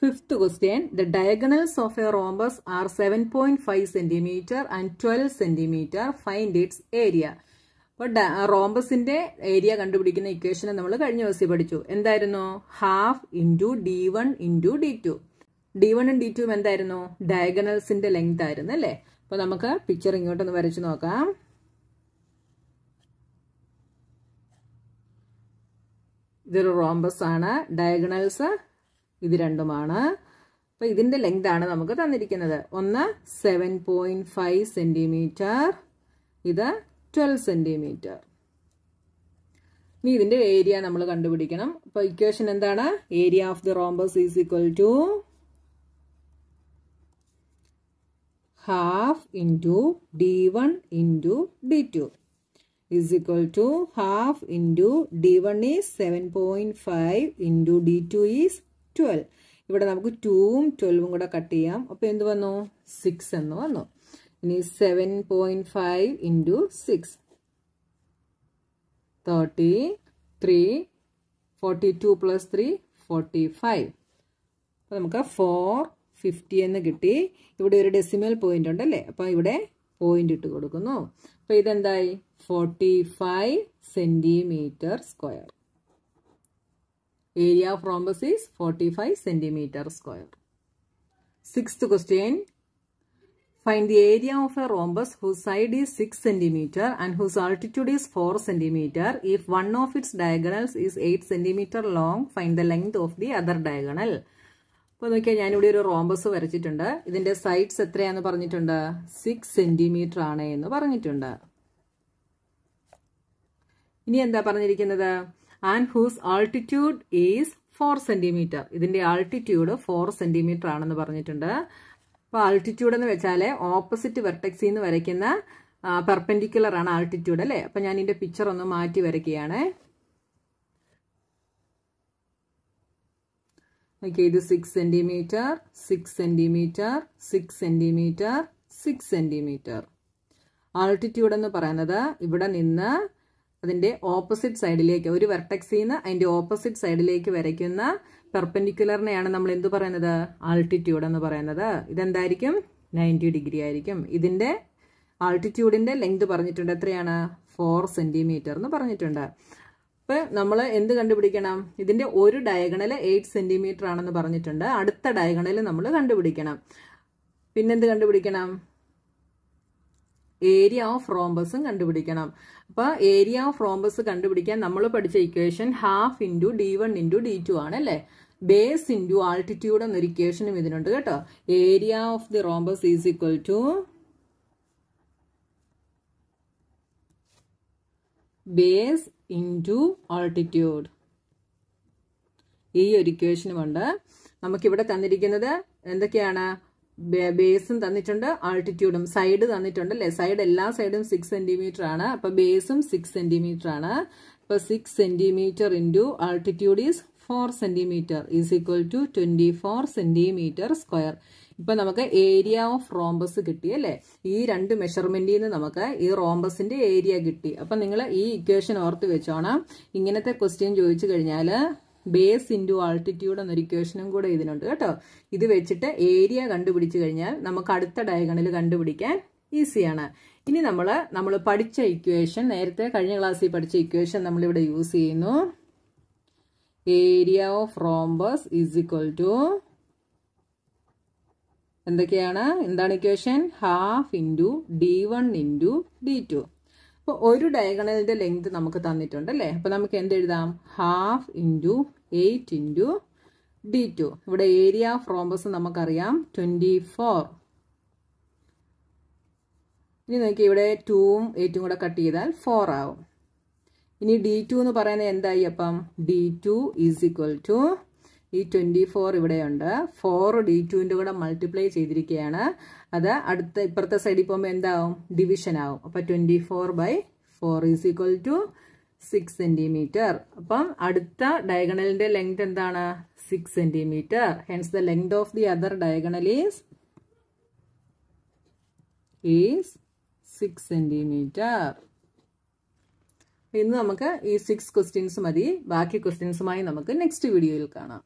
Fifth question, the diagonals of a rhombus are 7.5 centimeter and 12 centimeter. Find its area. അപ്പോൾ റോംബസിൻ്റെ area കണ്ടുപിടിക്കുന്ന ഇക്വേഷനെ നമ്മൾ കഴിഞ്ഞ ദിവസം പഠിച്ചു എന്തായിരുന്നു half into D one into D two D വണ്ണും ഡി ടുവും എന്തായിരുന്നു ഡയഗണൽസിൻ്റെ ലെങ്ത് ആയിരുന്നു അല്ലേ അപ്പോൾ നമുക്ക് പിക്ചർ ഇങ്ങോട്ടൊന്ന് വരച്ച് നോക്കാം ഇതൊരു റോംബസ് ആണ് ഡയഗണൽസ് ഇത് രണ്ടുമാണ് അപ്പോൾ ഇതിന്റെ ലെങ്ത് ആണ് നമുക്ക് തന്നിരിക്കുന്നത് ഒന്ന് സെവൻ പോയിന്റ് ഫൈവ് സെന്റിമീറ്റർ ഇത് ട്വൽവ് സെന്റിമീറ്റർ ഇനി ഇതിന്റെ ഏരിയ നമ്മൾ കണ്ടുപിടിക്കണം അപ്പോൾ ഇക്വേഷൻ എന്താണ് area of the rhombus is equal to half into D one into D two is equal to half into d1 is 7.5 into d2 is 12. ഇവിടെ നമുക്ക് ടൂവും ട്വൽവും കൂടെ കട്ട് ചെയ്യാം അപ്പൊ എന്ത് വന്നു സിക്സ് എന്ന് വന്നു ഇനി seven point five into six thirty three forty two plus three forty five അപ്പൊ നമുക്ക് ഫോർ ഫിഫ്റ്റി എന്ന് കിട്ടി ഇവിടെ ഒരു ഡെസിമൽ പോയിന്റ് ഉണ്ടല്ലേ അപ്പൊ ഇവിടെ പോയിന്റ് ഇട്ട് കൊടുക്കുന്നു അപ്പോൾ ഇതെന്തായി forty five centimetre square area of rhombus is forty five centimetre square sixth question Find the area of a rhombus whose side is 6 cm and whose altitude is 4 cm. If one of its diagonals is 8 cm long, find the length of the other diagonal. അപ്പോൾ നോക്കിയാൽ ഞാനിവിടെ ഒരു rhombus വരച്ചിട്ടുണ്ട് ഇതിൻ്റെ sides എത്രയാന്ന് പറഞ്ഞിട്ടുണ്ട് six centimetre ആണ് എന്ന് പറഞ്ഞിട്ടുണ്ട് ഇനി എന്താ പറഞ്ഞിരിക്കുന്നത് and whose altitude is four centimetre ഇതിൻ്റെ ആൾട്ടിറ്റ്യൂഡ് ഫോർ സെൻറ്റിമീറ്റർ ആണെന്ന് പറഞ്ഞിട്ടുണ്ട് അപ്പോൾ ആൾട്ടിറ്റ്യൂഡ് എന്ന് വെച്ചാൽ ഓപ്പോസിറ്റ് വെർട്ടക്സിൽ നിന്ന് വരയ്ക്കുന്ന പെർപെൻഡിക്കുലർ ആണ് ആൾട്ടിറ്റ്യൂഡ് അല്ലേ അപ്പം ഞാൻ ഇതിൻ്റെ പിക്ചർ ഒന്ന് മാറ്റി വരയ്ക്കുകയാണേ നോക്കിയാൽ ഇത് six centimetre six centimetre six centimetre six centimetre altitude എന്ന് പറയുന്നത് ഇവിടെ നിന്ന് അതിൻ്റെ ഓപ്പോസിറ്റ് സൈഡിലേക്ക് ഒരു വെർട്ടക്സിൽ നിന്ന് അതിൻ്റെ ഓപ്പോസിറ്റ് സൈഡിലേക്ക് വരയ്ക്കുന്ന പെർപ്പൻഡിക്കുലറിനെയാണ് നമ്മൾ എന്ത് പറയുന്നത് ആൾട്ടിറ്റ്യൂഡ് എന്ന് പറയുന്നത് ഇതെന്തായിരിക്കും നയൻറ്റി ഡിഗ്രി ആയിരിക്കും ഇതിൻ്റെ ആൾട്ടിറ്റ്യൂഡിൻ്റെ ലെങ്ത് പറഞ്ഞിട്ടുണ്ട് എത്രയാണ് ഫോർ സെൻറ്റിമീറ്റർ എന്ന് പറഞ്ഞിട്ടുണ്ട് നമ്മൾ എന്ത് കണ്ടുപിടിക്കണം ഇതിന്റെ ഒരു ഡയഗണൽ എയ്റ്റ് സെന്റിമീറ്റർ ആണെന്ന് പറഞ്ഞിട്ടുണ്ട് അടുത്ത ഡയഗണൽ നമ്മൾ കണ്ടുപിടിക്കണം പിന്നെന്ത് കണ്ടുപിടിക്കണം ഏരിയ ഓഫ് റോംബസും കണ്ടുപിടിക്കണം അപ്പോൾ ഏരിയ ഓഫ് റോംബസ് കണ്ടുപിടിക്കാൻ നമ്മൾ പഠിച്ച equation half into D one into D two ആണ് അല്ലെ ബേസ് ഇൻറ്റു ആൾട്ടിറ്റ്യൂഡ് എന്നൊരു ഇക്വേഷനും ഇതിനുണ്ട് കേട്ടോ area of the rhombus is equal to base into altitude ഈ ഒരു ഇക്വേഷനുമുണ്ട് നമുക്കിവിടെ തന്നിരിക്കുന്നത് എന്തൊക്കെയാണ് ബേസും തന്നിട്ടുണ്ട് ആൾട്ടിറ്റ്യൂഡും സൈഡ് തന്നിട്ടുണ്ട് അല്ലെ സൈഡ് എല്ലാ സൈഡും സിക്സ് സെന്റിമീറ്റർ ആണ് അപ്പൊ ബേസും സിക്സ് സെന്റിമീറ്റർ ആണ് അപ്പൊ six centimetre into altitude is four centimetre is equal to twenty four centimetre square ഇപ്പം നമുക്ക് ഏരിയ ഓഫ് റോംബസ് കിട്ടി അല്ലേ ഈ രണ്ട് മെഷർമെന്റിൽ നിന്ന് നമുക്ക് ഈ റോംബസിന്റെ ഏരിയ കിട്ടി അപ്പം നിങ്ങൾ ഈ ഇക്വേഷൻ ഓർത്ത് വെച്ചോണം ഇങ്ങനത്തെ ക്വസ്റ്റ്യൻ ചോദിച്ചു കഴിഞ്ഞാൽ ബേസ് ഇൻറ്റു ആൾട്ടിറ്റ്യൂഡ് എന്നൊരു ഇക്വേഷനും കൂടെ ഇതിനുണ്ട് കേട്ടോ ഇത് വെച്ചിട്ട് ഏരിയ കണ്ടുപിടിച്ചു കഴിഞ്ഞാൽ നമുക്ക് അടുത്ത ഡയഗണൽ കണ്ടുപിടിക്കാൻ ഈസിയാണ് ഇനി നമ്മൾ നമ്മൾ പഠിച്ച ഇക്വേഷൻ നേരത്തെ കഴിഞ്ഞ ക്ലാസ്സിൽ പഠിച്ച ഇക്വേഷൻ നമ്മളിവിടെ യൂസ് ചെയ്യുന്നു area of rhombus is equal to എന്തൊക്കെയാണ് എന്താണ് equation half into D one into D two അപ്പോൾ ഒരു ഡയഗണലിൻ്റെ ലെങ്ത് നമുക്ക് തന്നിട്ടുണ്ട് അല്ലേ അപ്പോൾ നമുക്ക് എന്തെഴുതാം half into eight into D two ഇവിടെ ഏരിയ ഓഫ് റോംബസ് നമുക്കറിയാം ട്വൻറ്റി ഫോർ ഇനി നോക്കി ഇവിടെ ടൂവും എയ്റ്റും കൂടെ കട്ട് ചെയ്താൽ ഫോർ ആവും ഇനി ഡി ടു എന്ന് പറയുന്നത് എന്തായി അപ്പം D two is equal to ഈ ട്വൻറ്റി ഫോർ ഇവിടെയുണ്ട് ഫോർ ഡി ടുവിൻ്റെ കൂടെ മൾട്ടിപ്ലൈ ചെയ്തിരിക്കുകയാണ് അത് അടുത്ത ഇപ്പുറത്തെ സൈഡിൽ പോകുമ്പോൾ എന്താവും ഡിവിഷൻ ആവും അപ്പോൾ twenty four by four is equal to six centimetre അപ്പം അടുത്ത ഡയഗണലിൻ്റെ ലെങ്ത് എന്താണ് six centimetre hence the length of the other diagonal is is six centimetre ഇന്ന് നമുക്ക് ഈ സിക്സ് ക്വസ്റ്റ്യൻസ് മതി ബാക്കി ക്വസ്റ്റ്യൻസുമായി നമുക്ക് നെക്സ്റ്റ് വീഡിയോയിൽ കാണാം